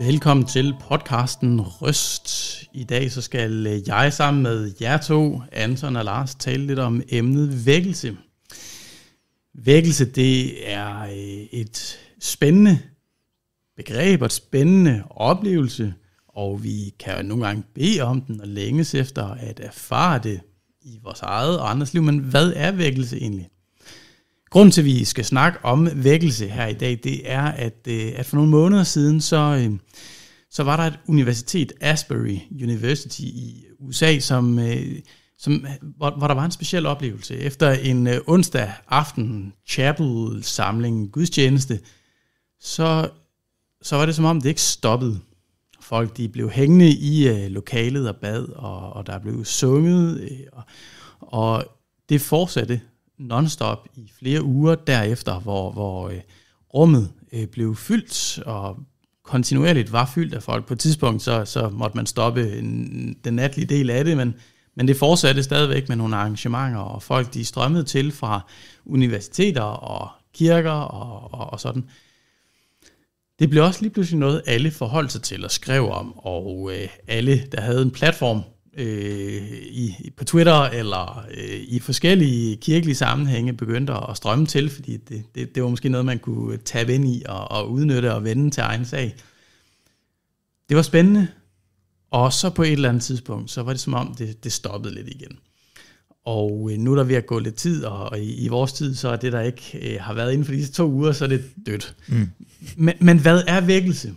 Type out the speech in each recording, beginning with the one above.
Velkommen til podcasten Røst. I dag så skal jeg sammen med jer to, Anton og Lars, tale lidt om emnet vækkelse. Vækkelse det er øh, et spændende begreb og et spændende oplevelse, og vi kan jo nogle gange bede om den og længes efter at erfare det i vores eget og andres liv. Men hvad er vækkelse egentlig? Grunden til, at vi skal snakke om vækkelse her i dag, det er, at, øh, at for nogle måneder siden, så, øh, så var der et universitet, Asbury University i USA, som, øh, som, hvor, hvor der var en speciel oplevelse. Efter en onsdag aften chapel-samling, gudstjeneste, så så var det som om, det ikke stoppede. Folk de blev hængende i øh, lokalet og bad, og, og der blev sunget, øh, og, og det fortsatte nonstop i flere uger derefter, hvor, hvor øh, rummet øh, blev fyldt, og kontinuerligt var fyldt af folk. På et tidspunkt, så, så måtte man stoppe en, den natlige del af det, men, men det fortsatte stadigvæk med nogle arrangementer, og folk de strømmede til fra universiteter og kirker og, og, og sådan. Det blev også lige pludselig noget, alle forholdt sig til og skrev om, og øh, alle, der havde en platform øh, i, på Twitter eller øh, i forskellige kirkelige sammenhænge, begyndte at strømme til, fordi det, det, det var måske noget, man kunne tabe ind i og, og udnytte og vende til egen sag. Det var spændende, og så på et eller andet tidspunkt, så var det som om, det, det stoppede lidt igen. Og øh, nu er der ved at gå lidt tid, og i, i vores tid, så er det, der ikke øh, har været inden for de to uger, så er det dødt. Mm. Men, men hvad er vækkelse?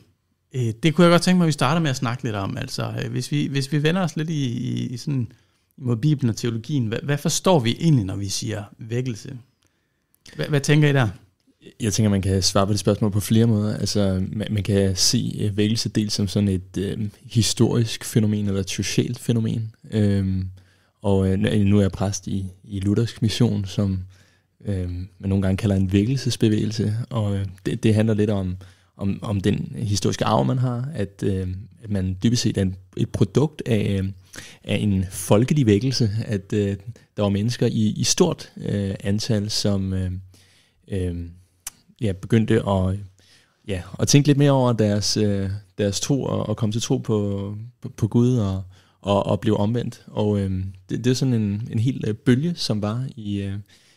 Øh, det kunne jeg godt tænke mig, at vi starter med at snakke lidt om. Altså, øh, hvis, vi, hvis vi vender os lidt i, i, i sådan, mod Bibelen og teologien, hvad, hvad forstår vi egentlig, når vi siger vækkelse? Hvad, hvad tænker I der? Jeg tænker, man kan svare på det spørgsmål på flere måder. Altså, man, man kan se øh, vækkelse dels som sådan et øh, historisk fænomen eller et socialt fænomen. Øh, og øh, nu er jeg præst i, i Luthersk Mission, som øh, man nogle gange kalder en vækkelsesbevægelse. Og øh, det, det handler lidt om, om, om den historiske arv, man har, at, øh, at man dybest set er et produkt af, øh, af en folkelig vækkelse, at øh, der var mennesker i, i stort øh, antal, som øh, øh, ja, begyndte at, ja, at tænke lidt mere over deres, øh, deres tro og, og komme til tro på, på, på Gud og, og, og blev omvendt. Og øh, det, det er sådan en, en hel øh, bølge, som var i, øh,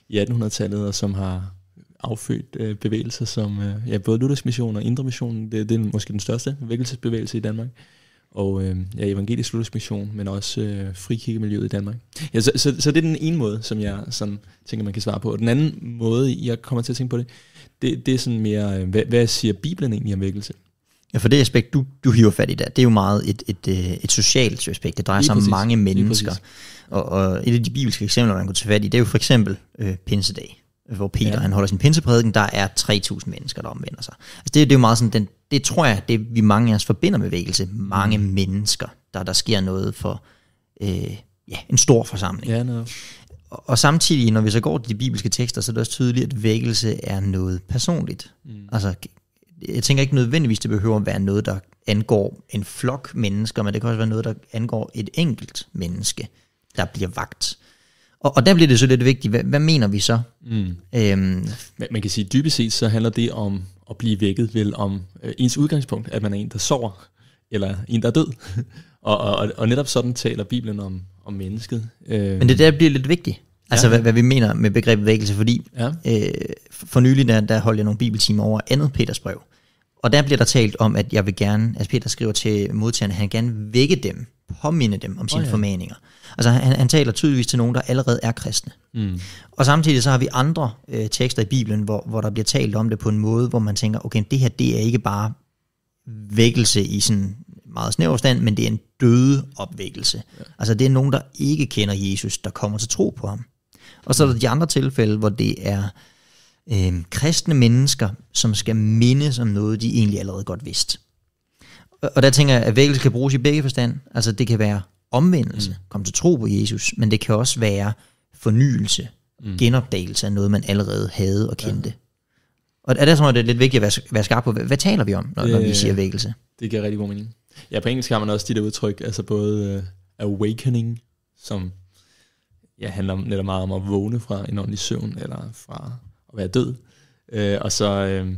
i 1800-tallet, og som har affødt øh, bevægelser som øh, ja, både Luthers Mission og Indre Mission. Det, det er måske den største vækkelsesbevægelse i Danmark. Og øh, ja, Evangelisk Luthers Mission, men også øh, frikirkemiljøet i Danmark. Ja, så, så, så det er den ene måde, som jeg sådan, tænker, man kan svare på. Og den anden måde, jeg kommer til at tænke på det, det, det er sådan mere, øh, hvad, hvad siger Bibelen egentlig om vækkelse? Ja, for det aspekt, du, du hiver fat i der, det er jo meget et, et, et, øh, et socialt aspekt. Det drejer sig om mange mennesker. Og, og et af de bibelske eksempler, man kunne tage fat i, det er jo for eksempel øh, pinsedag, hvor Peter ja. han holder sin pinseprædiken, der er 3.000 mennesker, der omvender sig. Altså det, det er jo meget sådan, den, det tror jeg, det vi mange af os forbinder med vækkelse. Mange mm. mennesker, der, der sker noget for øh, ja, en stor forsamling. Ja, noget. og, og samtidig, når vi så går til de bibelske tekster, så er det også tydeligt, at vækkelse er noget personligt. Mm. Altså jeg tænker ikke nødvendigvis, det behøver at være noget, der angår en flok mennesker, men det kan også være noget, der angår et enkelt menneske, der bliver vagt. Og, og der bliver det så lidt vigtigt, hvad, hvad mener vi så? Mm. Øhm, man kan sige, dybest set så handler det om at blive vækket, vel om øh, ens udgangspunkt, at man er en, der sover, eller en, der er død. og, og, og netop sådan taler Bibelen om, om mennesket. men det øhm. der bliver lidt vigtigt. Altså, ja. hvad, hvad vi mener med begrebet vækkelse, fordi ja. øh, for nylig, der, der holdt jeg nogle bibeltimer over andet Peters brev. Og der bliver der talt om, at jeg vil gerne, altså Peter skriver til modtagerne, at han gerne vække dem, påminde dem om sine oh, ja. formaninger. Altså han, han taler tydeligvis til nogen, der allerede er kristne. Mm. Og samtidig så har vi andre øh, tekster i Bibelen, hvor, hvor der bliver talt om det på en måde, hvor man tænker, okay, det her det er ikke bare vækkelse i sådan meget snæver stand, men det er en døde opvækkelse. Ja. Altså det er nogen, der ikke kender Jesus, der kommer til tro på ham. Og så er der de andre tilfælde, hvor det er øh, kristne mennesker, som skal mindes om noget, de egentlig allerede godt vidste. Og, og der tænker jeg, at vækkelse kan bruges i begge forstand. Altså det kan være omvendelse, mm. komme til tro på Jesus, men det kan også være fornyelse, mm. genopdagelse af noget, man allerede havde og kendte. Ja. Og er der sådan det er lidt vigtigt at være, skarp på, hvad, hvad taler vi om, når, når vi øh, siger vækkelse? Det giver rigtig god mening. Ja, på engelsk har man også de der udtryk, altså både uh, awakening, som ja, handler netop meget om at vågne fra en ordentlig søvn, eller fra at være død. Øh, og så øh,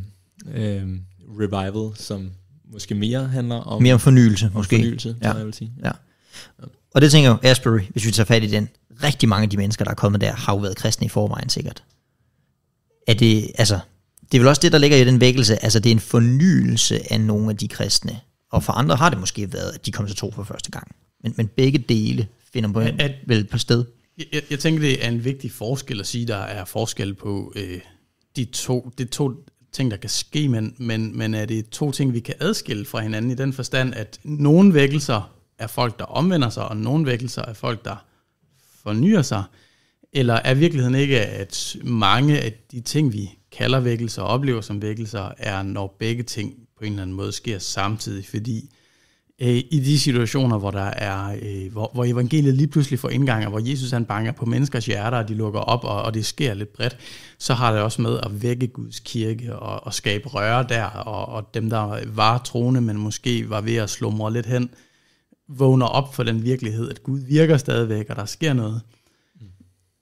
øh, Revival, som måske mere handler om... Mere om fornyelse, om måske. fornyelse, ja. jeg vil sige. Ja. Og det tænker jeg, Asbury, hvis vi tager fat i den, rigtig mange af de mennesker, der er kommet der, har jo været kristne i forvejen sikkert. Er det, altså, det er vel også det, der ligger i den vækkelse, altså det er en fornyelse af nogle af de kristne. Og for andre har det måske været, at de kom til tro for første gang. Men, men begge dele finder på, at, vel på sted. Jeg, jeg tænker, det er en vigtig forskel at sige, der er forskel på øh, de to, de to ting, der kan ske, men, men, men er det to ting, vi kan adskille fra hinanden i den forstand, at nogle vækkelser er folk, der omvender sig, og nogle vækkelser er folk, der fornyer sig? Eller er virkeligheden ikke, at mange af de ting, vi kalder vækkelser og oplever som vækkelser, er, når begge ting på en eller anden måde sker samtidig, fordi øh, i de situationer, hvor der er, øh, hvor, hvor evangeliet lige pludselig får indgang, og hvor Jesus han banker på menneskers hjerter, og de lukker op, og, og det sker lidt bredt, så har det også med at vække Guds kirke og, og skabe røre der, og, og dem, der var troende, men måske var ved at slumre lidt hen, vågner op for den virkelighed, at Gud virker stadigvæk, og der sker noget. Mm.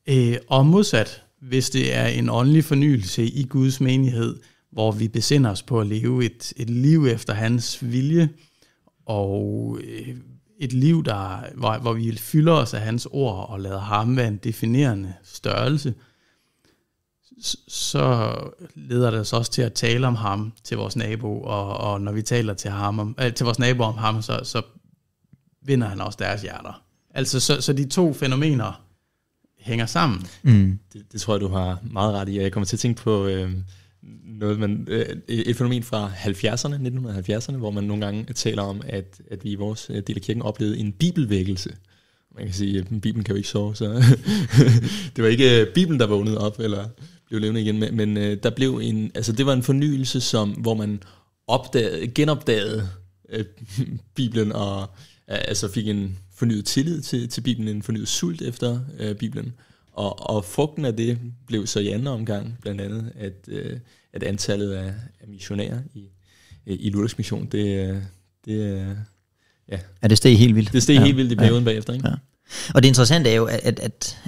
Øh, og modsat, hvis det er en åndelig fornyelse i Guds menighed, hvor vi besinder os på at leve et, et liv efter hans vilje, mm og øh, et liv, der, hvor, hvor vi fylder os af hans ord og lader ham være en definerende størrelse, så leder det os også til at tale om ham til vores nabo, og, og når vi taler til, ham om, øh, til vores nabo om ham, så, så vinder han også deres hjerter. Altså, så, så de to fænomener hænger sammen. Mm. Det, det tror jeg, du har meget ret i, og jeg kommer til at tænke på... Øh noget, man, øh, et fænomen fra 70'erne, 1970'erne, hvor man nogle gange taler om, at, at vi i vores øh, del af kirken oplevede en bibelvækkelse. Man kan sige, at Bibelen kan jo ikke sove, så det var ikke øh, Bibelen, der vågnede op eller blev levende igen, men, men der blev en, altså det var en fornyelse, som, hvor man opdagede, genopdagede Bibelen og altså fik en fornyet tillid til, til Bibelen, en fornyet sult efter øh, Bibelen. Og, og frugten af det blev så i anden omgang blandt andet, at, øh, at antallet af, af missionærer i, øh, i Luthers mission, det, øh, det øh, ja. Er det steg helt vildt? Det steg ja. helt vildt i perioden ja. bagefter, ikke? Ja. Og det interessante er jo, at, at, at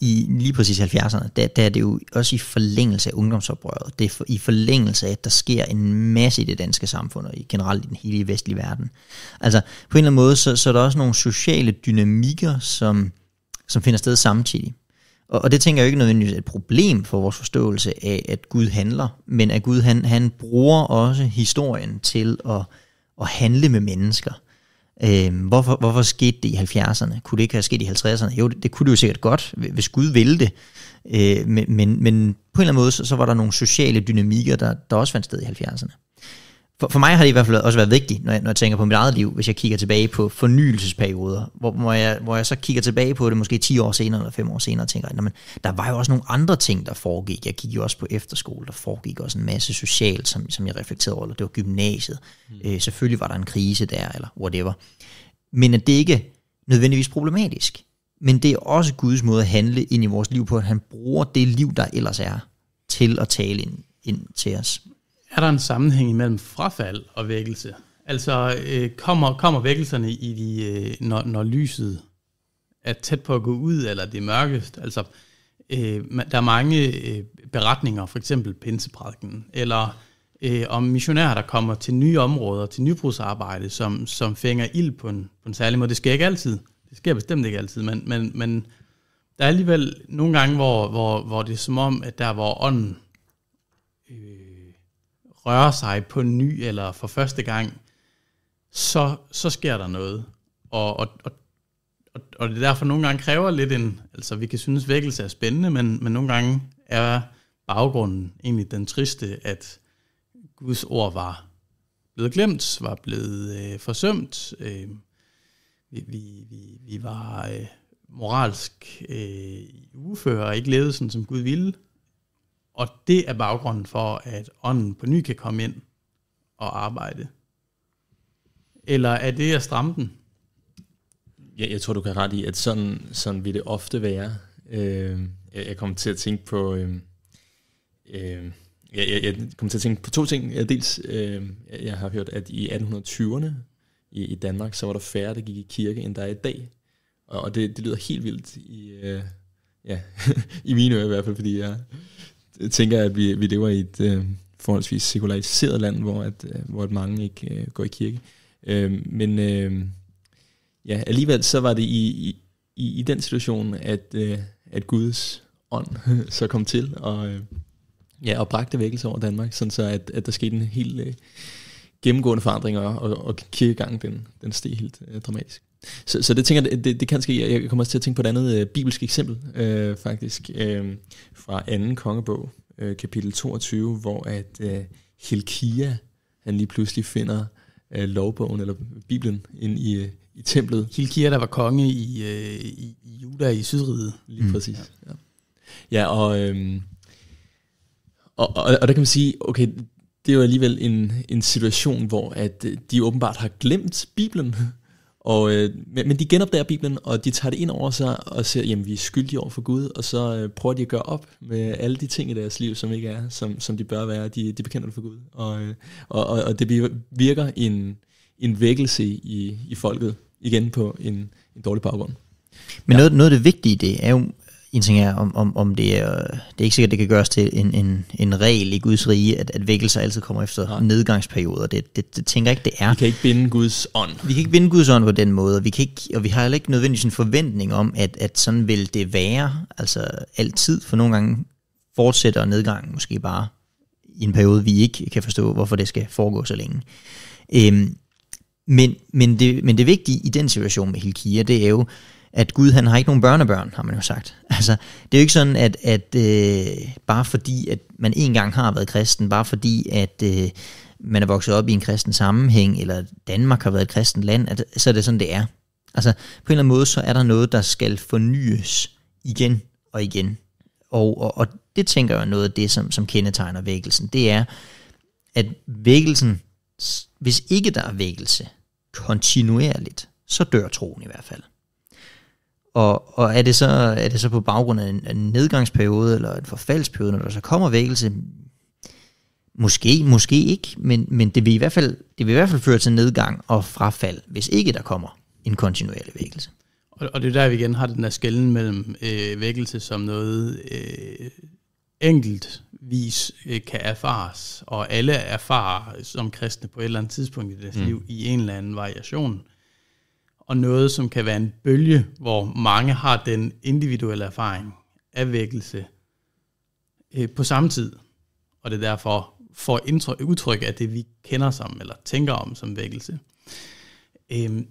i lige præcis 70'erne, der, der er det jo også i forlængelse af ungdomsoprøret. Det er for, i forlængelse af, at der sker en masse i det danske samfund, og i, generelt i den hele vestlige verden. Altså, på en eller anden måde, så, så er der også nogle sociale dynamikker, som, som finder sted samtidig. Og, og det tænker jeg ikke nødvendigvis er et problem for vores forståelse af, at Gud handler, men at Gud han, han bruger også historien til at, at handle med mennesker. Øh, hvorfor, hvorfor skete det i 70'erne? Kunne det ikke have sket i 50'erne? Jo, det, det kunne det jo sikkert godt, hvis Gud ville det. Øh, men, men, men på en eller anden måde, så, så var der nogle sociale dynamikker, der, der også fandt sted i 70'erne for, for mig har det i hvert fald også været vigtigt, når jeg, når jeg tænker på mit eget liv, hvis jeg kigger tilbage på fornyelsesperioder, hvor, hvor, jeg, hvor jeg så kigger tilbage på det måske 10 år senere eller 5 år senere og tænker, at der var jo også nogle andre ting, der foregik. Jeg gik jo også på efterskole, der foregik også en masse socialt, som, som jeg reflekterede over, det var gymnasiet. Mm. Øh, selvfølgelig var der en krise der, eller whatever. Men at det ikke nødvendigvis problematisk. Men det er også Guds måde at handle ind i vores liv på, at han bruger det liv, der ellers er, til at tale ind, ind til os er der en sammenhæng mellem frafald og vækkelse? Altså øh, kommer, kommer vækkelserne i de, øh, når, når lyset er tæt på at gå ud, eller det er mørkest? Altså øh, der er mange øh, beretninger, for eksempel pinseprædiken, eller øh, om missionærer, der kommer til nye områder, til nybrugsarbejde, som, som fænger ild på en, på en særlig måde. Det sker ikke altid. Det sker bestemt ikke altid, men, men, men der er alligevel nogle gange, hvor, hvor, hvor det er som om, at der hvor ånden øh, rører sig på ny eller for første gang, så, så sker der noget. Og, og, og, og det er derfor nogle gange kræver lidt en, altså vi kan synes vækkelse er spændende, men, men nogle gange er baggrunden egentlig den triste, at Guds ord var blevet glemt, var blevet øh, forsømt. Øh, vi, vi, vi, vi var øh, moralsk øh, ufører og ikke levede sådan, som Gud ville. Og det er baggrunden for, at ånden på ny kan komme ind og arbejde. Eller er det at stramme den? Ja, jeg tror, du kan ret i, at sådan, sådan vil det ofte være. Øh, jeg kommer til at tænke på... Øh, øh, jeg, jeg, jeg kommer til at tænke på to ting. Dels, øh, jeg har hørt, at i 1820'erne i, i Danmark, så var der færre, der gik i kirke, end der er i dag. Og, og det, det lyder helt vildt i, øh, ja, i mine ører i hvert fald, fordi jeg, tænker, at vi, vi lever i et øh, forholdsvis sekulariseret land, hvor, at, øh, hvor at mange ikke øh, går i kirke. Øh, men øh, ja, alligevel så var det i, i, i den situation, at, øh, at Guds ånd så kom til og, øh, ja, og bragte vækkelse over Danmark, sådan så at, at der skete en helt øh, gennemgående forandring, og, og, og kirkegangen den, den steg helt øh, dramatisk så, så det tænker jeg, det, det kan ske. Jeg kommer også til at tænke på et andet øh, bibelsk eksempel, øh, faktisk, øh, fra anden kongebog, øh, kapitel 22, hvor at øh, Helkia, han lige pludselig finder øh, lovbogen, eller Bibelen, ind i, øh, i templet. Helkia, der var konge i, øh, i, i Juda i Sydriget. Lige mm. præcis, ja. Ja, ja og, øh, og, og, og der kan man sige, okay, det er jo alligevel en, en situation, hvor at øh, de åbenbart har glemt Bibelen, og, øh, men, de genopdager Bibelen, og de tager det ind over sig og siger, jamen vi er skyldige over for Gud, og så øh, prøver de at gøre op med alle de ting i deres liv, som ikke er, som, som de bør være. De, de bekender det for Gud, og, øh, og, og, og det virker en, en vækkelse i, i folket, igen på en, en dårlig baggrund. Men ja. noget, noget af det vigtige det er jo, en ting er, om, om, om det, er, det er ikke sikkert, det kan gøres til en, en, en regel i Guds rige, at, at vækkelser altid kommer efter Nej. nedgangsperioder. Det, det, det tænker jeg ikke, det er. Vi kan ikke binde Guds ånd. Vi kan ikke binde Guds ånd på den måde, og vi, kan ikke, og vi har heller ikke nødvendigvis en forventning om, at, at sådan vil det være, altså altid, for nogle gange fortsætter nedgangen måske bare i en periode, vi ikke kan forstå, hvorfor det skal foregå så længe. Øhm, men, men, det, men det vigtige i den situation med Hilkia, det er jo, at Gud han har ikke nogen børnebørn, har man jo sagt. Altså, det er jo ikke sådan, at, at øh, bare fordi, at man engang har været kristen, bare fordi, at øh, man er vokset op i en kristen sammenhæng, eller Danmark har været et kristent land, at, så er det sådan, det er. Altså, på en eller anden måde, så er der noget, der skal fornyes igen og igen. Og, og, og det tænker jeg er noget af det, som, som kendetegner vækkelsen. Det er, at vækkelsen, hvis ikke der er vækkelse kontinuerligt, så dør troen i hvert fald. Og, og er, det så, er det så på baggrund af en, en nedgangsperiode eller en forfaldsperiode, når der så kommer vækkelse? Måske, måske ikke, men, men det, vil i hvert fald, det vil i hvert fald føre til nedgang og frafald, hvis ikke der kommer en kontinuerlig vækkelse. Og, og det er der, vi igen har den der skælden mellem øh, vækkelse som noget øh, enkeltvis øh, kan erfares, og alle erfarer som kristne på et eller andet tidspunkt i deres mm. liv i en eller anden variation og noget, som kan være en bølge, hvor mange har den individuelle erfaring af vækkelse øh, på samme tid, og det er derfor får indtryk, udtryk af det, vi kender som, eller tænker om som vækkelse. Øhm,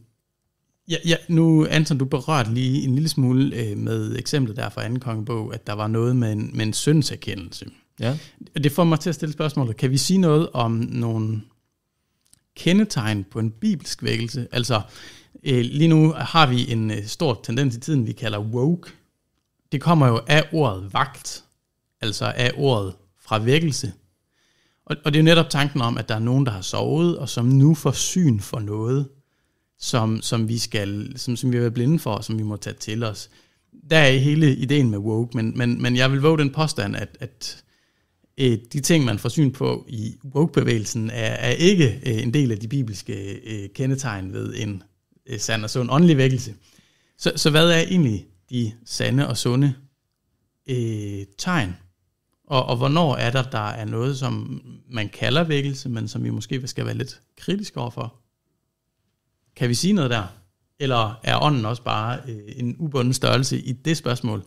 ja, ja, nu, Anton, du berørte lige en lille smule øh, med eksemplet der fra anden kongebog, at der var noget med en, med en syndserkendelse. Ja. Det får mig til at stille spørgsmålet, kan vi sige noget om nogle kendetegn på en bibelsk vækkelse? Altså, Øh, lige nu har vi en øh, stor tendens i tiden, vi kalder woke. Det kommer jo af ordet vagt, altså af ordet fra vækkelse. Og, og det er jo netop tanken om, at der er nogen, der har sovet, og som nu får syn for noget, som, som vi skal, som, som vi er blinde for, og som vi må tage til os. Der er hele ideen med woke, men, men, men jeg vil våge den påstand, at, at øh, de ting, man får syn på i woke-bevægelsen, er, er ikke en del af de bibelske kendetegn ved en Øh, sand og sund åndelig vækkelse. Så, så hvad er egentlig de sande og sunde øh, tegn? Og, og hvornår er der, der er noget, som man kalder vækkelse, men som vi måske skal være lidt kritiske overfor? Kan vi sige noget der? Eller er ånden også bare øh, en ubunden størrelse i det spørgsmål?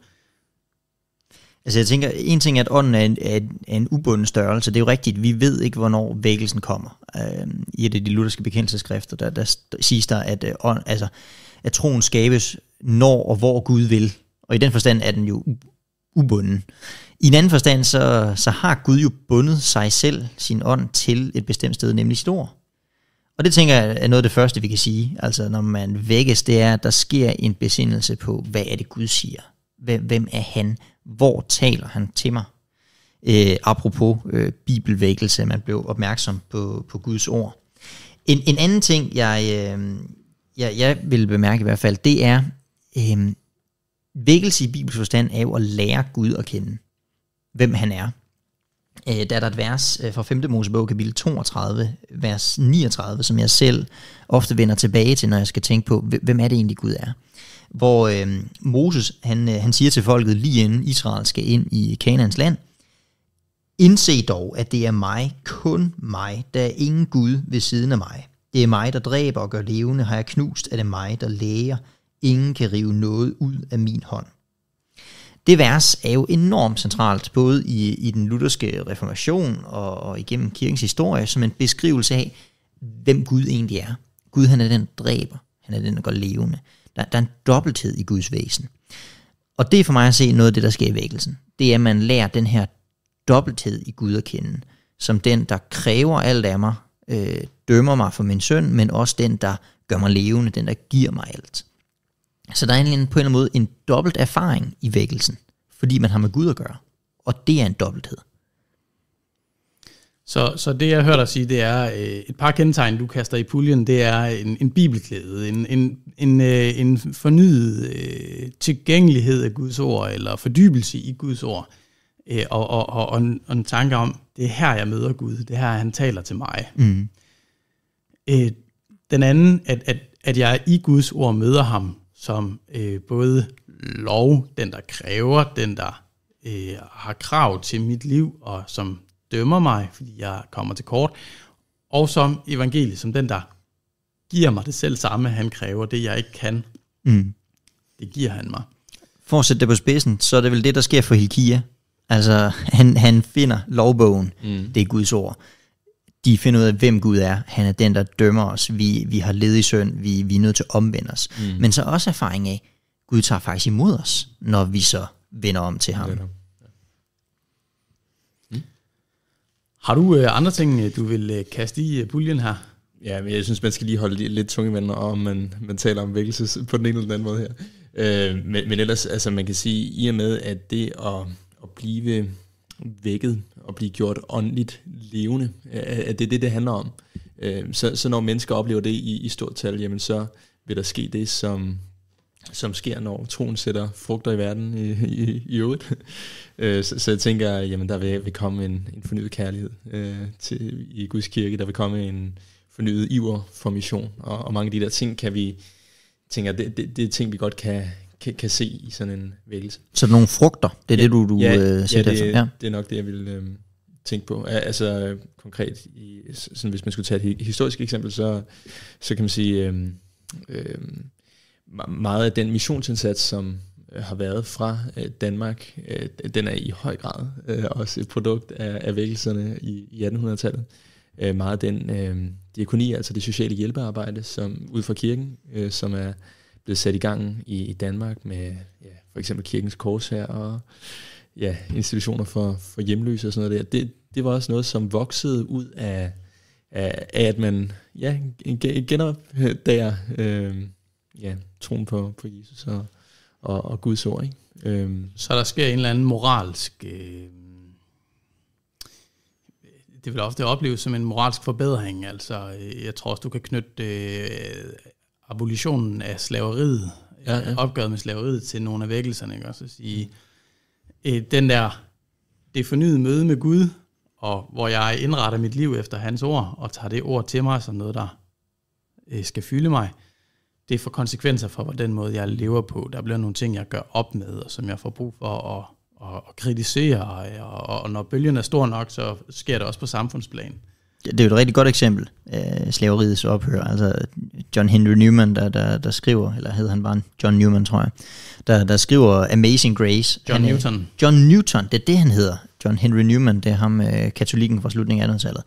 Altså jeg tænker, en ting er, at ånden er en, er en, ubunden størrelse. Det er jo rigtigt, vi ved ikke, hvornår vækkelsen kommer. Øh, I et af de lutherske bekendelseskrifter, der, der siges der, at, øh, ånd, altså, at troen skabes, når og hvor Gud vil. Og i den forstand er den jo ubunden. I en anden forstand, så, så har Gud jo bundet sig selv, sin ånd, til et bestemt sted, nemlig sit ord. Og det tænker jeg er noget af det første, vi kan sige, altså når man vækkes, det er, at der sker en besindelse på, hvad er det Gud siger? Hvem, hvem er han? hvor taler han til mig? Øh, apropos øh, bibelvækkelse, man blev opmærksom på, på Guds ord. En, en anden ting, jeg, øh, jeg, jeg vil bemærke i hvert fald, det er, øh, vækkelse i bibelsk forstand er jo at lære Gud at kende, hvem han er. Øh, der er der et vers øh, fra 5. Mosebog, kapitel 32, vers 39, som jeg selv ofte vender tilbage til, når jeg skal tænke på, hvem er det egentlig Gud er hvor øh, Moses han, øh, han siger til folket, lige inden Israel skal ind i Kanaans land, Indse dog, at det er mig, kun mig, der er ingen Gud ved siden af mig. Det er mig, der dræber og gør levende, har jeg knust, at det er mig, der læger. Ingen kan rive noget ud af min hånd. Det vers er jo enormt centralt, både i, i den lutherske reformation og, og igennem kirkens historie, som en beskrivelse af, hvem Gud egentlig er. Gud han er den, der dræber. Han er den, der gør levende. Der, der er en dobbelthed i Guds væsen. Og det er for mig at se noget af det, der sker i vækkelsen. Det er, at man lærer den her dobbelthed i Gud at kende, som den, der kræver alt af mig, øh, dømmer mig for min søn, men også den, der gør mig levende, den, der giver mig alt. Så der er en, på en eller anden måde en dobbelt erfaring i vækkelsen, fordi man har med Gud at gøre. Og det er en dobbelthed. Så, så det, jeg hører dig sige, det er øh, et par kendetegn, du kaster i puljen, det er en, en bibelklæde, en, en, en, øh, en fornyet øh, tilgængelighed af Guds ord, eller fordybelse i Guds ord, øh, og, og, og, og, en, og en tanke om, det er her, jeg møder Gud, det er her, han taler til mig. Mm. Øh, den anden, at, at, at jeg i Guds ord møder ham som øh, både lov, den der kræver, den der øh, har krav til mit liv, og som dømmer mig, fordi jeg kommer til kort, og som evangeliet, som den, der giver mig det selv samme, han kræver, det jeg ikke kan. Mm. Det giver han mig. For at sætte det på spidsen, så er det vel det, der sker for Hilkia. Altså, han, han finder lovbogen, mm. det er Guds ord. De finder ud af, hvem Gud er. Han er den, der dømmer os. Vi, vi har led i synd. Vi, vi er nødt til at omvende os. Mm. Men så også erfaring af, Gud tager faktisk imod os, når vi så vender om til ham. Det Har du øh, andre ting, øh, du vil øh, kaste i øh, buljen her? Ja, men jeg synes, man skal lige holde lidt, lidt tunge vand, om man, man taler om vækkelse på den ene eller den anden måde her. Øh, men, men ellers, altså man kan sige, i og med, at det at, at blive vækket og blive gjort åndeligt levende, øh, øh, at det er det, det handler om. Øh, så, så når mennesker oplever det i, i stort tal, jamen så vil der ske det, som som sker, når troen sætter frugter i verden i, i, i øvrigt. Øh, så, så jeg tænker, jamen der vil, vil komme en, en fornyet kærlighed øh, til, i Guds kirke, der vil komme en fornyet iver for mission, og, og mange af de der ting kan vi, tænker, det, det, det er ting, vi godt kan, kan, kan se i sådan en vækkelse. Så nogle frugter, det er ja, det, du, du ja, siger øh, ja, det, efter? Ja, det er nok det, jeg vil øh, tænke på. Altså konkret, i, sådan, hvis man skulle tage et historisk eksempel, så, så kan man sige... Øh, øh, meget af den missionsindsats, som øh, har været fra øh, Danmark, øh, den er i høj grad også et produkt af, vækkelserne i, 1800-tallet. Meget af den øh, diakoni, altså det sociale hjælpearbejde som ud fra kirken, øh, som er blevet sat i gang i, i Danmark med ja, for eksempel kirkens kors her og ja, institutioner for, for hjemløse og sådan noget der. Det, det var også noget, som voksede ud af, af, af at man ja, genopdager øh, ja, troen på, på Jesus og, og, og Guds ord. Ikke? Øhm. Så der sker en eller anden moralsk... Øh, det vil ofte opleves som en moralsk forbedring. Altså, øh, jeg tror også, du kan knytte øh, abolitionen af slaveriet, ja, øh, ja. opgøret med slaveriet, til nogle af vækkelserne. Ikke? Også at sige, øh, den der, det fornyede møde med Gud, og hvor jeg indretter mit liv efter hans ord, og tager det ord til mig som noget, der øh, skal fylde mig, det får konsekvenser for den måde, jeg lever på. Der bliver nogle ting, jeg gør op med, og som jeg får brug for at, at, at kritisere. Og, og når bølgen er stor nok, så sker det også på samfundsplan. Det er jo et rigtig godt eksempel, øh, slaveriets ophør. Altså John Henry Newman, der, der, der skriver, eller hed han bare John Newman, tror jeg, der, der skriver Amazing Grace. John han, Newton. John Newton, det er det, han hedder. John Henry Newman, det er ham, øh, katolikken fra slutningen af 1800-tallet.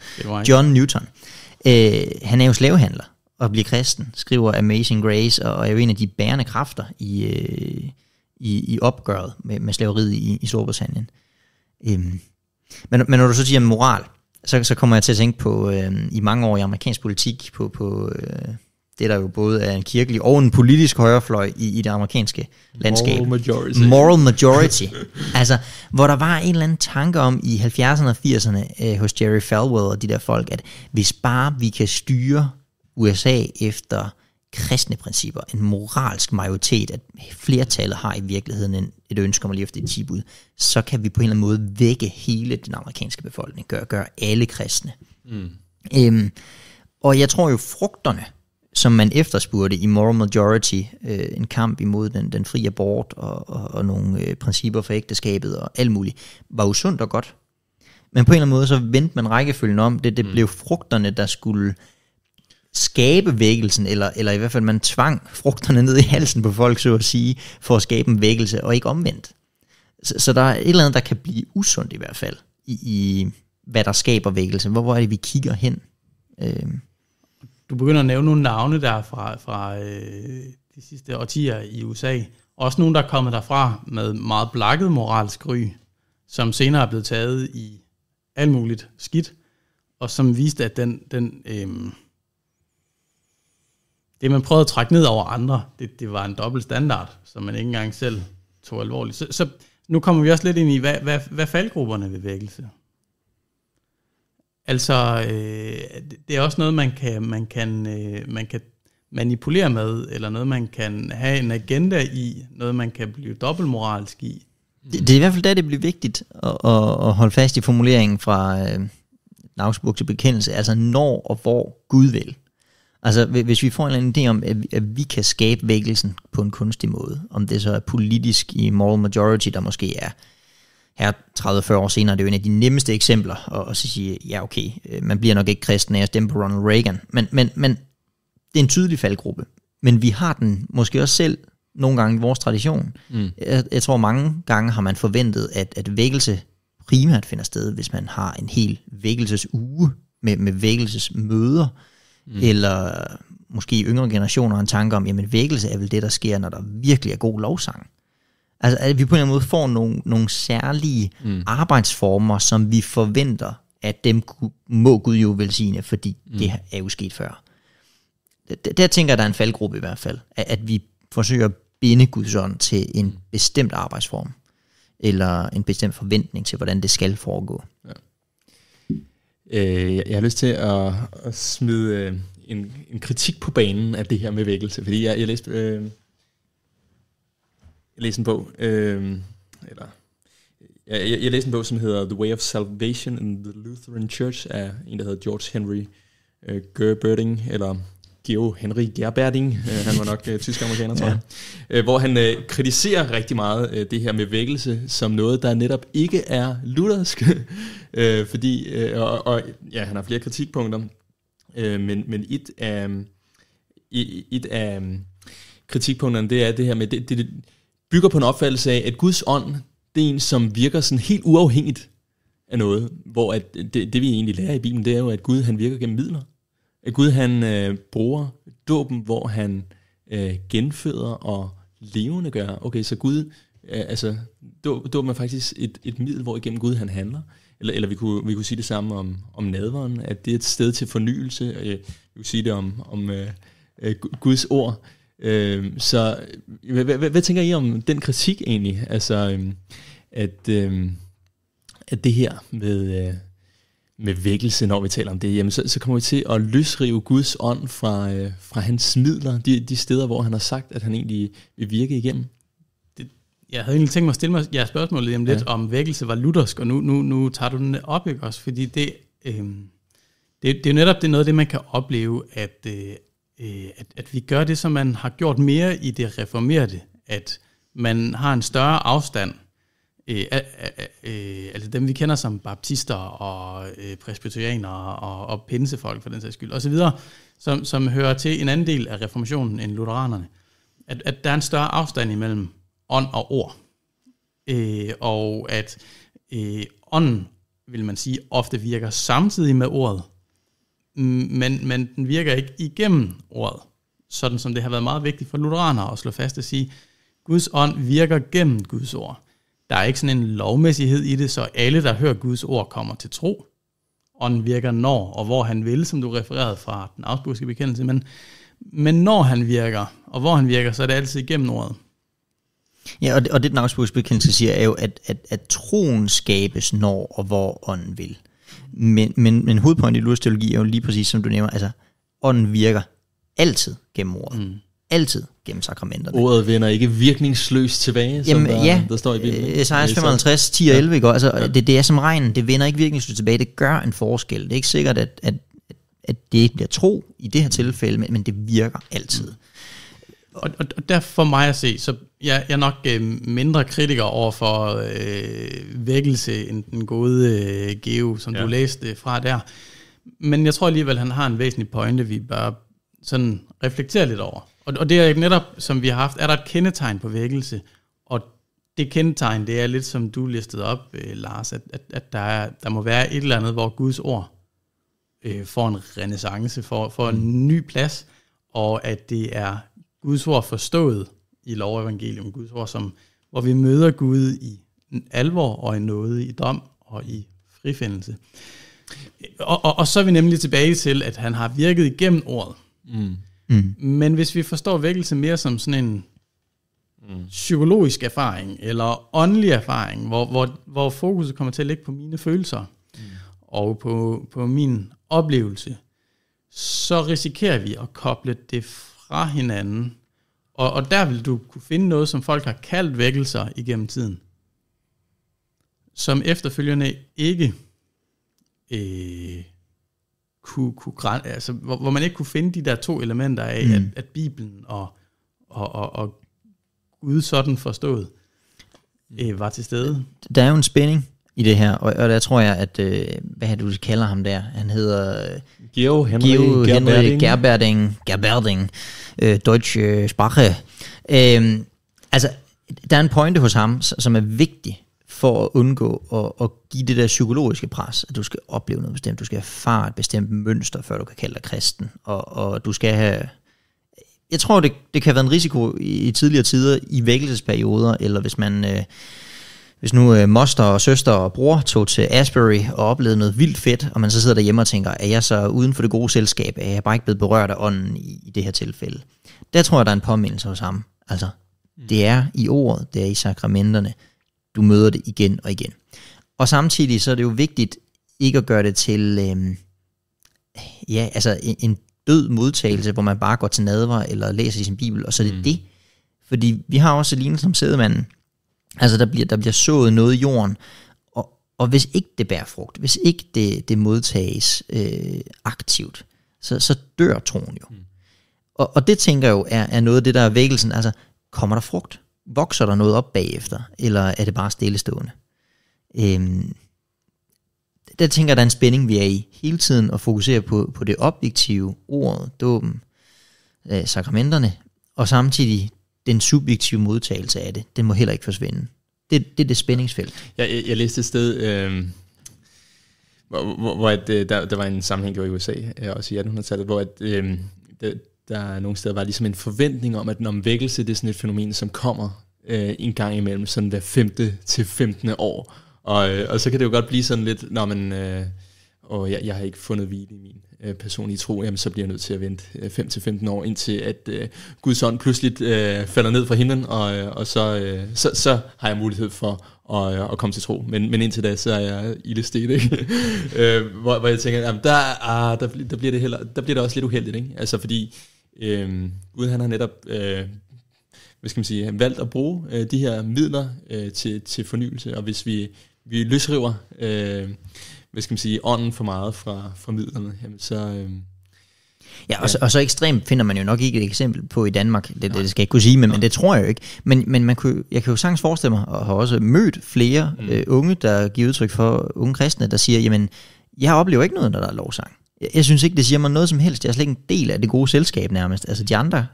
John Newton. Øh, han er jo slavehandler, at blive kristen, skriver Amazing Grace, og er jo en af de bærende kræfter i, øh, i, i opgøret med, med slaveriet i, i Storbritannien. Øhm. Men, men når du så siger moral, så, så kommer jeg til at tænke på, øh, i mange år i amerikansk politik, på, på øh, det der jo både er en kirkelig og en politisk højrefløj i, i det amerikanske landskab. Moral majority. Moral majority. altså, hvor der var en eller anden tanke om i 70'erne og 80'erne øh, hos Jerry Falwell og de der folk, at hvis bare vi kan styre USA efter kristne principper, en moralsk majoritet, at flertallet har i virkeligheden en, et ønske om at leve efter et tibud, så kan vi på en eller anden måde vække hele den amerikanske befolkning, gøre, gøre alle kristne. Mm. Øhm, og jeg tror jo, frugterne, som man efterspurgte i Moral Majority, øh, en kamp imod den, den frie abort og, og, og nogle øh, principper for ægteskabet og alt muligt, var jo sundt og godt. Men på en eller anden måde, så vendte man rækkefølgen om. Det, det mm. blev frugterne, der skulle skabe vækkelsen, eller, eller i hvert fald man tvang frugterne ned i halsen på folk, så at sige, for at skabe en vækkelse, og ikke omvendt. Så, så der er et eller andet, der kan blive usundt i hvert fald, i, i hvad der skaber vækkelse. Hvor, hvor er det, vi kigger hen? Øh. Du begynder at nævne nogle navne der fra, fra øh, de sidste årtier i USA. Også nogle, der er kommet derfra med meget blakket moralsk ry, som senere er blevet taget i alt muligt skidt, og som viste, at den, den øh, det, man prøvede at trække ned over andre, det, det var en dobbelt standard, som man ikke engang selv tog alvorligt. Så, så nu kommer vi også lidt ind i, hvad, hvad, hvad faldgrupperne ved vækkelse? Altså, øh, det er også noget, man kan, man, kan, øh, man kan manipulere med, eller noget, man kan have en agenda i, noget, man kan blive dobbeltmoralsk i. Det, det er i hvert fald der, det bliver vigtigt at, at, holde fast i formuleringen fra øh, Navsburg til bekendelse, altså når og hvor Gud vil. Altså, hvis vi får en eller anden idé om, at vi kan skabe vækkelsen på en kunstig måde, om det så er politisk i moral majority, der måske er her 30-40 år senere, det er jo en af de nemmeste eksempler, og at sige, ja okay, øh, man bliver nok ikke kristen af at stemme på Ronald Reagan, men, men, men det er en tydelig faldgruppe. Men vi har den måske også selv nogle gange i vores tradition. Mm. Jeg, jeg tror mange gange har man forventet, at, at vækkelse primært finder sted, hvis man har en hel vækkelsesuge med, med vækkelsesmøder, mm. eller måske i yngre generationer en tanke om, jamen vækkelse er vel det, der sker, når der virkelig er god lovsang. Altså at vi på en eller anden måde får nogle, nogle særlige mm. arbejdsformer, som vi forventer, at dem må Gud jo velsigne, fordi mm. det er jo sket før. Der, der tænker jeg, der er en faldgruppe i hvert fald, at, at vi forsøger at binde Guds ånd til en mm. bestemt arbejdsform, eller en bestemt forventning til, hvordan det skal foregå. Ja. Øh, jeg, jeg har lyst til at, at smide øh, en, en kritik på banen af det her med vækkelse, fordi jeg, jeg læste... Øh, jeg læste en bog, øh, eller jeg, jeg, jeg læste en bog, som hedder The Way of Salvation in the Lutheran Church af en, der hedder George Henry øh, Gerberding, eller Geo Henry Gerberding, øh, han var nok øh, tysk-amerikaner, tror jeg, ja. Øh, hvor han kritiserer rigtig meget det her med vækkelse som noget, der netop ikke er luthersk, fordi, og, og ja, han har flere kritikpunkter, men, men et af, et af kritikpunkterne, det er det her med, det, det bygger på en opfattelse af, at Guds ånd, det er en, som virker sådan helt uafhængigt af noget, hvor at det, det vi egentlig lærer i Bibelen, det er jo, at Gud han virker gennem midler. At Gud han øh, bruger dåben, hvor han øh, genføder og levende gør. Okay, så Gud, øh, altså dåben er faktisk et, et middel, hvor igennem Gud han handler. Eller, eller vi, kunne, vi kunne sige det samme om, om nadveren, at det er et sted til fornyelse. Øh, vi kunne sige det om, om øh, øh, Guds ord. Øh, så øh, hvad, hvad, hvad tænker I om den kritik egentlig? Altså, øh, at, øh, at det her med... Øh, med vækkelse, når vi taler om det, jamen så, så kommer vi til at løsrive Guds ånd fra, øh, fra hans midler, de, de steder, hvor han har sagt, at han egentlig vil virke igennem. Det, jeg havde egentlig tænkt mig at stille mig ja, spørgsmålet jamen, lidt, ja. om vækkelse var luthersk, og nu, nu, nu tager du den op, ikke også? Fordi det, øh, det, det er jo netop det noget af det, man kan opleve, at, øh, øh at, at vi gør det, som man har gjort mere i det reformerede, at man har en større afstand Øh, øh, altså dem vi kender som baptister og øh, presbyterianere og, og pinsefolk for den sags skyld osv., som, som hører til en anden del af reformationen end lutheranerne, at, at der er en større afstand imellem ånd og ord. Øh, og at øh, ånden, vil man sige, ofte virker samtidig med ordet, men, men den virker ikke igennem ordet. Sådan som det har været meget vigtigt for lutheraner at slå fast at sige, Guds ånd virker gennem Guds ord. Der er ikke sådan en lovmæssighed i det, så alle, der hører Guds ord, kommer til tro. Ånden virker når og hvor han vil, som du refererede fra den afsburgske bekendelse, men, men når han virker, og hvor han virker, så er det altid igennem ordet. Ja, og det, og det den afsburgske bekendelse siger, er jo, at, at, at troen skabes når og hvor ånden vil. Men, men, men hovedpointet i Luthers teologi er jo lige præcis, som du nævner, altså ånden virker altid gennem ordet. Mm altid gennem sakramenterne. Ordet vender ikke virkningsløst tilbage, Jamen, der, ja, der står i Bibelen. Øh, Esajas 55, 10 og 11, ja. ikke? Altså, ja. det, det er som regnen, det vender ikke virkningsløst tilbage, det gør en forskel. Det er ikke sikkert, at, at, at det ikke bliver tro i det her tilfælde, men, men det virker altid. Og, og, og der for mig at se, så jeg, jeg er nok øh, mindre kritiker over for øh, vækkelse end den gode øh, Geo, som ja. du læste fra der. Men jeg tror alligevel, han har en væsentlig pointe, vi bør sådan reflektere lidt over. Og, og det er netop, som vi har haft, er der et kendetegn på vækkelse, og det kendetegn, det er lidt som du listede op, øh, Lars, at, at, at der, er, der må være et eller andet, hvor Guds ord øh, får en renaissance, får, får mm. en ny plads, og at det er Guds ord forstået i lov og evangelium, Guds ord, som, hvor vi møder Gud i alvor og i noget, i dom og i frifindelse. Og, og, og så er vi nemlig tilbage til, at han har virket igennem ordet. Mm. Mm. Men hvis vi forstår vækkelse mere som sådan en mm. psykologisk erfaring, eller åndelig erfaring, hvor, hvor, hvor fokuset kommer til at ligge på mine følelser, mm. og på, på min oplevelse, så risikerer vi at koble det fra hinanden. Og, og der vil du kunne finde noget, som folk har kaldt vækkelser igennem tiden, som efterfølgende ikke øh, kunne, kunne, altså, hvor, hvor man ikke kunne finde de der to elementer af, mm. at, at Bibelen og, og, og, og Gud sådan forstået mm. øh, var til stede. Der er jo en spænding i det her, og, og der tror jeg, at, øh, hvad er det, du kalder ham der? Han hedder... Øh, Geo Henry, Geo Henry Gerberding. Gerberding. Øh, Deutsche Sprache. Øh, altså, der er en pointe hos ham, som er vigtig for at undgå at, at give det der psykologiske pres, at du skal opleve noget bestemt, du skal erfare et bestemt mønster, før du kan kalde dig kristen, og, og du skal have... Jeg tror, det, det kan være en risiko i, i tidligere tider, i vækkelsesperioder, eller hvis man... Øh, hvis nu øh, moster og søster og bror tog til Asbury og oplevede noget vildt fedt, og man så sidder derhjemme og tænker, er jeg så uden for det gode selskab, er jeg bare ikke blevet berørt af ånden i, i det her tilfælde? Der tror jeg, der er en påmindelse hos ham. Altså, mm. det er i ordet, det er i sakramenterne, du møder det igen og igen. Og samtidig så er det jo vigtigt ikke at gøre det til øh, ja, altså en, en død modtagelse, hvor man bare går til nadver eller læser i sin bibel, og så er det mm. det. Fordi vi har også lignende som sædemanden. Altså der bliver, der bliver sået noget i jorden, og, og hvis ikke det bærer frugt, hvis ikke det, det modtages øh, aktivt, så, så dør troen jo. Mm. Og, og det tænker jeg jo er, er noget af det, der er vækkelsen. Altså, kommer der frugt? vokser der noget op bagefter, eller er det bare stillestående? Øhm, der tænker jeg, der er en spænding, vi er i hele tiden, og fokuserer på, på det objektive, ord, dåben, øh, sakramenterne, og samtidig den subjektive modtagelse af det, den må heller ikke forsvinde. Det, det er det spændingsfelt. Jeg, jeg, jeg læste et sted, øh, hvor, hvor, hvor at, øh, der, der var en sammenhæng, det var i USA, øh, også i 1800-tallet, hvor at, øh, der nogle steder var ligesom en forventning om, at en omvækkelse, det er sådan et fænomen, som kommer øh, en gang imellem, sådan hver 5. til 15. år. Og, øh, og så kan det jo godt blive sådan lidt, når man... Øh, og jeg, jeg har ikke fundet hvile i min øh, personlige tro, jamen så bliver jeg nødt til at vente 5-15 øh, år, indtil at øh, Guds ånd pludselig øh, falder ned fra himlen, og, øh, og så, øh, så, så har jeg mulighed for at, og øh, at komme til tro. Men, men indtil da, så er jeg ildestet, ikke? øh, hvor, hvor jeg tænker, jamen der, ah, der, der, bliver det heller, der bliver det også lidt uheldigt, ikke? Altså fordi Øh, Gud han har netop øh, hvad skal man sige, valgt at bruge øh, de her midler øh, til, til fornyelse, og hvis vi, vi løsriver øh, hvad skal man sige, ånden for meget fra, fra midlerne, jamen så... Øh, Ja, og, så, og så ekstremt finder man jo nok ikke et eksempel på i Danmark. Det, det, det skal jeg ikke kunne sige, men, men det tror jeg jo ikke. Men, men man kunne, jeg kan jo sagtens forestille mig, og har også mødt flere mm. øh, unge, der giver udtryk for, unge kristne, der siger, jamen, jeg oplever ikke noget, når der er lovsang jeg, jeg synes ikke, det siger mig noget som helst. Jeg er slet ikke en del af det gode selskab nærmest. Altså de andre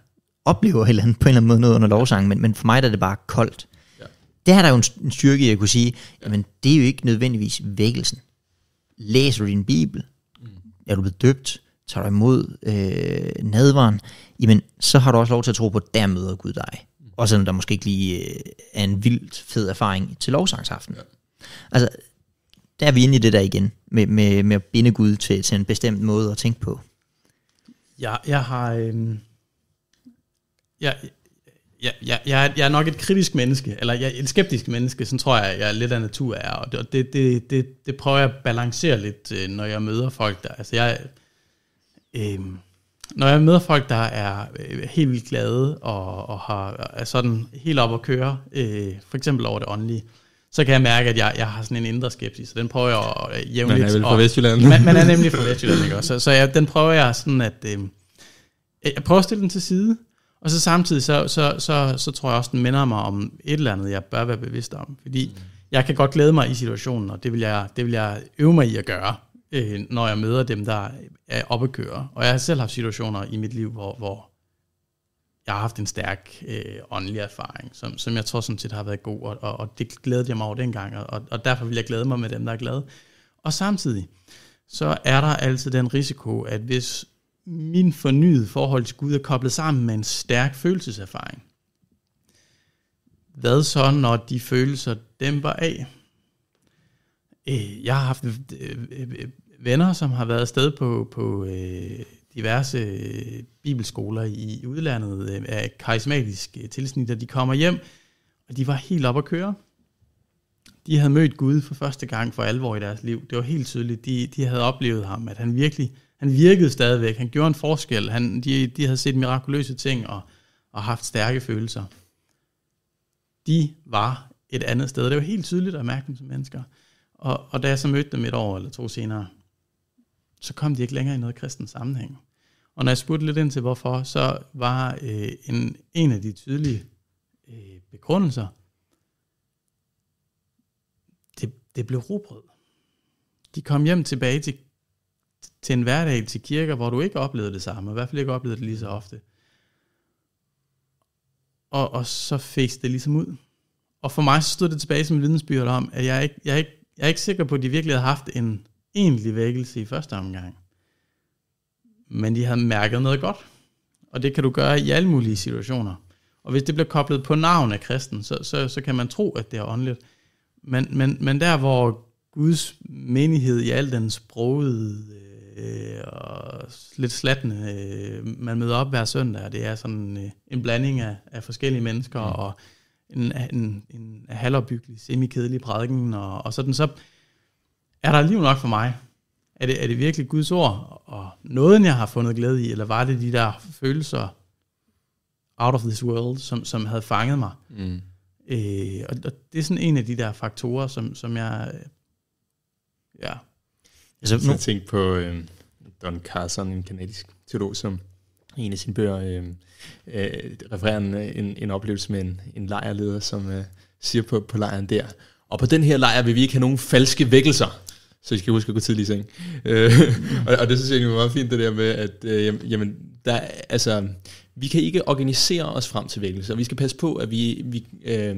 oplever et eller andet, på en eller anden måde noget under lovsangen, men, men for mig der er det bare koldt. Ja. Det her der er jo en, en styrke, jeg kunne sige, jamen det er jo ikke nødvendigvis vækkelsen. Læser du din bibel? Mm. Er du blevet døbt? Tager du imod øh, nadvaren? Jamen så har du også lov til at tro på, at der møder Gud dig. Mm. Og selvom der måske ikke lige øh, er en vildt fed erfaring til lovsangsaften. Ja. Altså, der er vi inde i det der igen, med, med, med at binde Gud til, til en bestemt måde at tænke på. Ja, jeg har... Øhm, ja, ja, ja, jeg, er, jeg er nok et kritisk menneske, eller jeg er et skeptisk menneske, sådan tror jeg, jeg er lidt af natur er, og det, det, det, det prøver jeg at balancere lidt, øh, når jeg møder folk der. Altså jeg, øh, når jeg møder folk, der er øh, helt vildt glade og, og har, er sådan helt op at køre, øh, for eksempel over det åndelige, øh, så kan jeg mærke, at jeg, jeg har sådan en indre skepsis, så den prøver jeg at øh, jævnligt... Man er vel fra Vestjylland. man, man er nemlig fra Vestjylland, ikke også? Så, så jeg, den prøver jeg sådan at... Øh, øh, jeg prøver at stille den til side, og så samtidig, så, så, så, så tror jeg også, den minder mig om et eller andet, jeg bør være bevidst om. Fordi mm. jeg kan godt glæde mig i situationen, og det vil jeg, det vil jeg øve mig i at gøre, øh, når jeg møder dem, der er oppe at køre. Og jeg har selv haft situationer i mit liv, hvor, hvor jeg har haft en stærk øh, åndelig erfaring, som, som jeg tror sådan set har været god, og, og, og det glædede jeg mig over dengang, og, og derfor vil jeg glæde mig med dem, der er glade. Og samtidig, så er der altid den risiko, at hvis min fornyede forhold til Gud er koblet sammen med en stærk følelseserfaring, hvad så, når de følelser dæmper af? Øh, jeg har haft øh, øh, venner, som har været afsted på, på øh, diverse øh, bibelskoler i udlandet af øh, karismatisk øh, tilsnit, og de kommer hjem, og de var helt op at køre. De havde mødt Gud for første gang for alvor i deres liv. Det var helt tydeligt. De, de havde oplevet ham, at han virkelig han virkede stadigvæk. Han gjorde en forskel. Han, de, de havde set mirakuløse ting og, og haft stærke følelser. De var et andet sted. Det var helt tydeligt at mærke dem som mennesker. Og, og da jeg så mødte dem et år eller to senere, så kom de ikke længere i noget kristens sammenhæng. Og når jeg spurgte lidt ind til hvorfor, så var øh, en, en af de tydelige øh, begrundelser, det, det blev robrød. De kom hjem tilbage til, til en hverdag til kirker, hvor du ikke oplevede det samme, og i hvert fald ikke oplevede det lige så ofte. Og, og så fik det ligesom ud. Og for mig så stod det tilbage som vidensbyrd om, at jeg ikke, jeg, ikke, jeg er ikke sikker på, at de virkelig havde haft en egentlig vækkelse i første omgang men de havde mærket noget godt. Og det kan du gøre i alle mulige situationer. Og hvis det bliver koblet på navn af kristen, så, så, så kan man tro, at det er åndeligt. Men, men, men der, hvor Guds menighed i al den sprogede øh, og lidt slattende, øh, man møder op hver søndag, og det er sådan øh, en blanding af, af forskellige mennesker, mm. og en, en, en halvopbyggelig, semi-kedelig prædiken, og, og sådan, så er der liv nok for mig. Er det, er det virkelig Guds ord? og noget, jeg har fundet glæde i, eller var det de der følelser out of this world, som, som havde fanget mig? Mm. Øh, og, og det er sådan en af de der faktorer, som, som jeg... Ja. Altså, nu... Jeg tænkt på øh, Don Carson, en kanadisk teolog, som i en af sine bøger øh, øh, refererer en, en, en oplevelse med en, en lejrleder, som øh, siger på, på lejren der, og på den her lejr vil vi ikke have nogen falske vækkelser. Så I skal huske at gå tidlig i seng. Øh, og, og det synes jeg egentlig var meget fint, det der med, at øh, jamen, der, altså, vi kan ikke organisere os frem til vækkelse, og vi skal passe på, at vi, vi øh,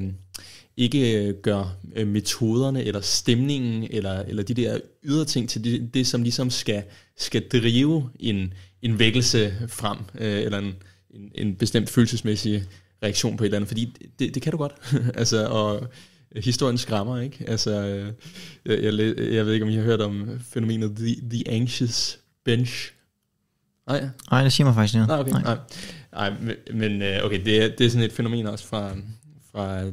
ikke gør øh, metoderne, eller stemningen, eller, eller de der ydre ting til det, det som ligesom skal, skal drive en, en vækkelse frem, øh, eller en, en, en bestemt følelsesmæssig reaktion på et eller andet, fordi det, det kan du godt. altså, og historien skræmmer, ikke? Altså, øh, jeg, jeg, jeg ved ikke, om I har hørt om fænomenet The, the Anxious Bench. Nej? Nej, det siger mig faktisk ikke Nej, okay. Nej. Nej. men øh, okay, det er, det er sådan et fænomen også fra, fra uh,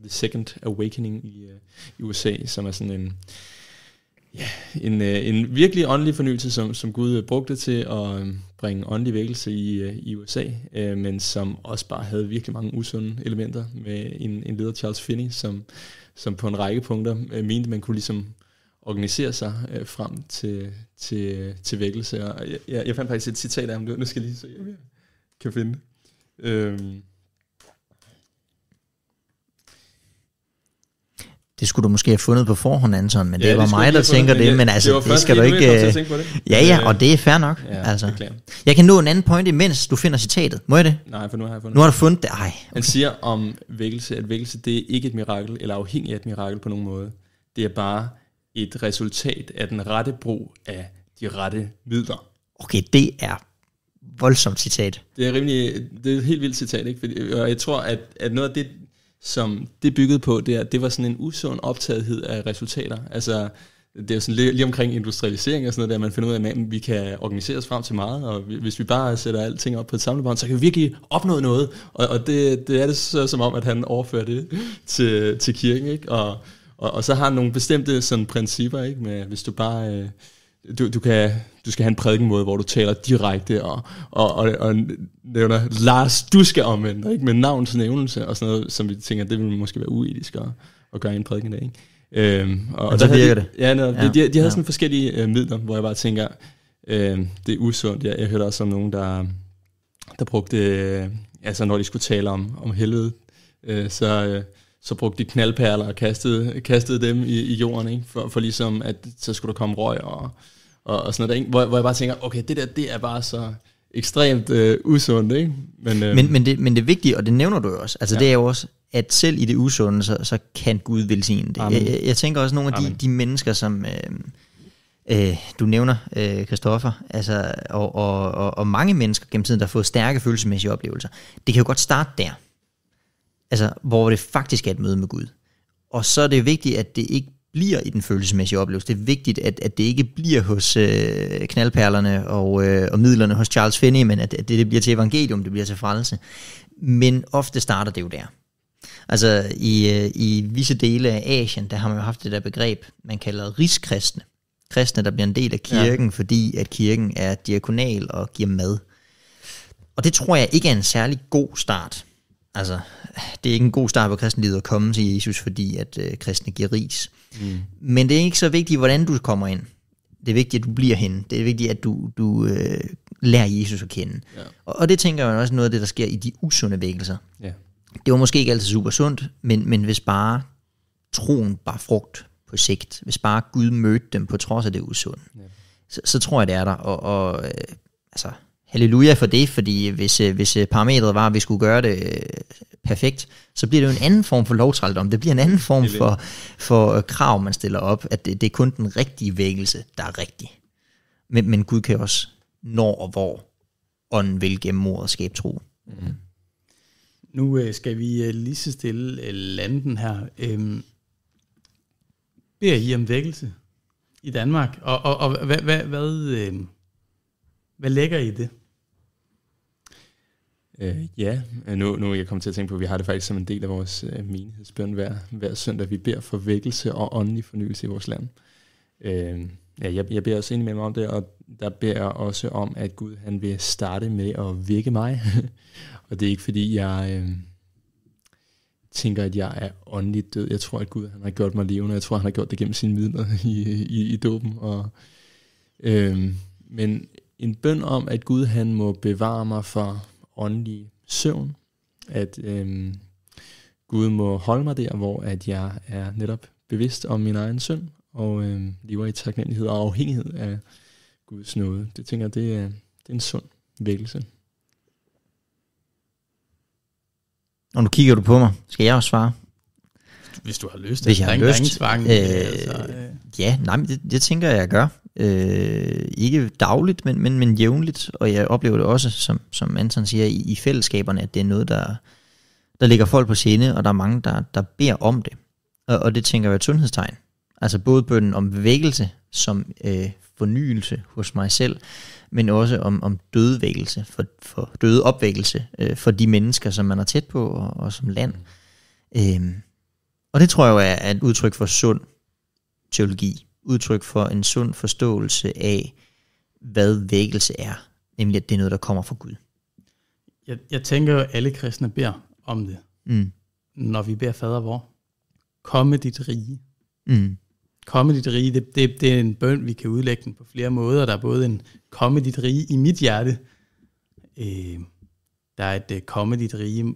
The Second Awakening i, uh, i USA, som er sådan en... Uh, en, øh, en virkelig åndelig fornyelse, som, som Gud øh, brugte til at øh, bringe åndelig vækkelse i, i USA, øh, men som også bare havde virkelig mange usunde elementer med en, en leder, Charles Finney, som, som på en række punkter øh, mente, man kunne ligesom organisere sig øh, frem til, til, til vækkelse. Og jeg, jeg, jeg fandt faktisk et citat af ham, nu skal jeg lige se, om jeg kan finde det. Øh, det skulle du måske have fundet på forhånd, Anton, men ja, det var det mig, der tænker det, men, men altså, det, det skal du ikke... Øh, ja, ja, øh, og det er fair nok. Ja, altså. Jeg kan nå en anden point, imens du finder citatet. Må jeg det? Nej, for nu har jeg fundet Nu har du fundet det. Ej, okay. Han siger om vækkelse, at vækkelse det er ikke et mirakel, eller afhængig af et mirakel på nogen måde. Det er bare et resultat af den rette brug af de rette midler. Okay, det er voldsomt citat. Det er rimelig, det er et helt vildt citat, ikke? Fordi, og jeg tror, at, at noget af det, som det byggede på der, det var sådan en usund optagethed af resultater. Altså, det er jo sådan lige, lige omkring industrialisering og sådan noget der, man finder ud af, at vi kan organisere os frem til meget, og hvis vi bare sætter alting op på et samlebånd, så kan vi virkelig opnå noget. Og, og det, det er det så som om, at han overfører det til, til kirken, ikke? Og, og, og så har han nogle bestemte sådan principper, ikke? Med, hvis du bare... Øh, du, du, kan, du skal have en prædikenmåde, hvor du taler direkte og, og, og, og nævner, Lars, du skal omvende ikke? med navnsnævnelse og sådan noget, som vi tænker, det vil måske være uetisk at, at gøre i en prædiken dag. Ikke? Øhm, og, og så der virker de, det. Ja, netop, ja. De, de, de havde ja. sådan forskellige øh, midler, hvor jeg bare tænker, øh, det er usundt. Jeg, jeg hørte også om nogen, der, der brugte, øh, altså når de skulle tale om, om helvede, øh, så... Øh, så brugte de knaldperler og kastede, kastede dem i, i jorden, ikke? For, for ligesom, at så skulle der komme røg og, og, og sådan noget, ikke? Hvor, hvor jeg bare tænker, okay, det der, det er bare så ekstremt øh, usundt, ikke? Men, øh, men, men, det, men det vigtige, og det nævner du jo også, altså ja. det er jo også, at selv i det usunde, så, så kan Gud velsigne det. Jeg, jeg tænker også, nogle af de, de mennesker, som... Øh, øh, du nævner, øh, Christoffer, altså, og, og, og, og mange mennesker gennem tiden, der har fået stærke følelsesmæssige oplevelser. Det kan jo godt starte der altså, hvor det faktisk er et møde med Gud. Og så er det vigtigt, at det ikke bliver i den følelsesmæssige oplevelse. Det er vigtigt, at, at det ikke bliver hos øh, knaldperlerne og, øh, og midlerne hos Charles Finney, men at, at det, det bliver til evangelium, det bliver til frelse. Men ofte starter det jo der. Altså i, øh, i visse dele af Asien, der har man jo haft det der begreb, man kalder rigskristne. Kristne, der bliver en del af kirken, ja. fordi at kirken er diakonal og giver mad. Og det tror jeg ikke er en særlig god start. Altså, det er ikke en god start på kristendivet at komme til Jesus, fordi at øh, kristne giver ris. Mm. Men det er ikke så vigtigt, hvordan du kommer ind. Det er vigtigt, at du bliver henne. Det er vigtigt, at du, du øh, lærer Jesus at kende. Ja. Og, og det tænker jeg også noget af det, der sker i de usunde vækkelser. Ja. Det var måske ikke altid super sundt, men, men hvis bare troen bare frugt på sigt, hvis bare Gud mødte dem på trods af det usunde, ja. så, så tror jeg, det er der. Og, og øh, altså, halleluja for det, fordi hvis, øh, hvis øh, parametret var, at vi skulle gøre det øh, perfekt, så bliver det jo en anden form for lovtrældom. Det bliver en anden form for, for krav, man stiller op, at det, det er kun den rigtige vækkelse, der er rigtig. Men, men Gud kan også, når og hvor ånden vil gennem ordet skabe tro. Mm. Nu øh, skal vi øh, lige så stille øh, landen her. Øhm, beder I om vækkelse i Danmark? Og, og, og hvad, hvad, hvad, øh, hvad lægger I det? Øh, ja, nu, nu er jeg kommet til at tænke på, at vi har det faktisk som en del af vores øh, menighedsbøn hver, hver søndag. Vi beder for vækkelse og åndelig fornyelse i vores land. Øh, ja, jeg, jeg beder også indimellem om det, og der beder jeg også om, at Gud han vil starte med at vække mig. og det er ikke fordi, jeg øh, tænker, at jeg er åndeligt død. Jeg tror, at Gud han har gjort mig levende, og jeg tror, han har gjort det gennem sine midler i, i, i dåben. Og, øh, men en bøn om, at Gud han må bevare mig for åndelige søvn, at øhm, Gud må holde mig der, hvor at jeg er netop bevidst om min egen søn, og øhm, lever i taknemmelighed og afhængighed af Guds nåde. Det tænker jeg, det er, det er en sund vækkelse. Og nu kigger du på mig. Skal jeg også svare? Hvis du har lyst. Hvis jeg har lyst. øh, øh, øh. Ja, nej, men det, det tænker jeg, jeg gør øh, ikke dagligt, men, men, men jævnligt, og jeg oplever det også, som, som Anton siger, i, i fællesskaberne, at det er noget, der, der ligger folk på sinde, og der er mange, der, der beder om det. Og, og det tænker jeg er et sundhedstegn. Altså både bønden om vækkelse som øh, fornyelse hos mig selv, men også om, om dødvækkelse, for, for døde opvækkelse øh, for de mennesker, som man er tæt på, og, og som land. Øh, og det tror jeg er et udtryk for sund teologi udtryk for en sund forståelse af, hvad vækkelse er, nemlig at det er noget, der kommer fra Gud. Jeg, jeg tænker jo, at alle kristne beder om det, mm. når vi beder fader vor. Komme dit rige. Mm. Komme dit rige, det, det, det er en bøn, vi kan udlægge den på flere måder. Der er både en komme dit rige i mit hjerte, øh, der er et øh, komme dit rige, øh,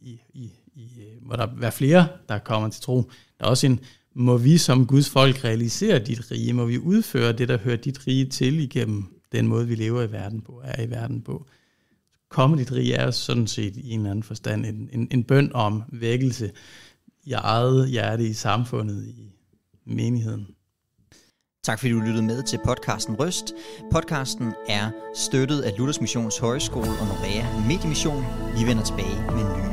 i, i, i, øh, hvor der er flere, der kommer til tro. Der er også en må vi som Guds folk realisere dit rige? Må vi udføre det, der hører dit rige til igennem den måde, vi lever i verden på, er i verden på? Komme dit rige er sådan set i en eller anden forstand en, en, en bøn om vækkelse i eget hjerte, i samfundet, i menigheden. Tak fordi du lyttede med til podcasten Røst. Podcasten er støttet af Luthers Missions Højskole og Norea Mediemission. Vi vender tilbage med ny